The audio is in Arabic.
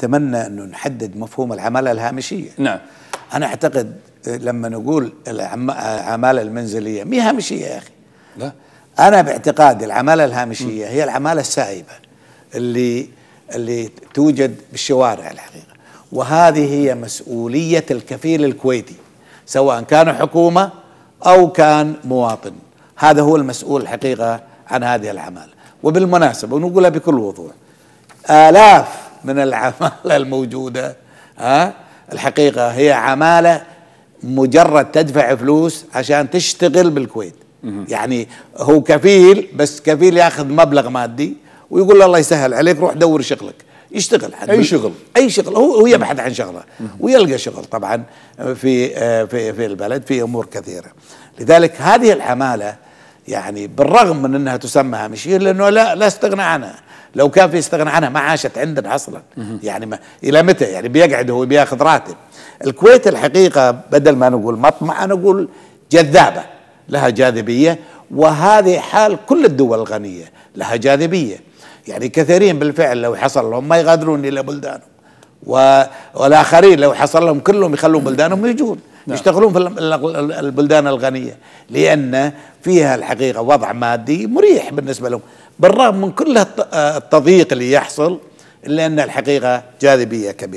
اتمنى انه نحدد مفهوم العماله الهامشيه نعم انا اعتقد لما نقول العماله المنزليه مي هامشيه يا اخي لا انا باعتقادي العماله الهامشيه هي العماله السائبه اللي اللي توجد بالشوارع الحقيقه وهذه هي مسؤوليه الكفيل الكويتي سواء كان حكومه او كان مواطن هذا هو المسؤول الحقيقه عن هذه العماله وبالمناسبه ونقولها بكل وضوح آلاف من العمالة الموجودة ها الحقيقة هي عمالة مجرد تدفع فلوس عشان تشتغل بالكويت يعني هو كفيل بس كفيل ياخذ مبلغ مادي ويقول له الله يسهل عليك روح دور شغلك يشتغل حد اي شغل اي شغل هو هو يبحث عن شغله ويلقى شغل طبعا في آه، في في البلد في امور كثيره لذلك هذه العماله يعني بالرغم من انها تسمى هامشيه لانه لا لا استغنى عنها لو كان في استغنى عنها ما عاشت عندنا اصلا يعني ما الى متى يعني بيقعد هو بياخذ راتب الكويت الحقيقه بدل ما نقول مطمع انا اقول جذابه لها جاذبيه وهذه حال كل الدول الغنيه لها جاذبيه يعني كثيرين بالفعل لو حصل لهم ما يغادرون الى بلدانهم والاخرين لو حصل لهم كلهم يخلون بلدانهم يجون نعم. يشتغلون في البلدان الغنية لأن فيها الحقيقة وضع مادي مريح بالنسبة لهم بالرغم من كل التضييق اللي يحصل إلا أن الحقيقة جاذبية كبيرة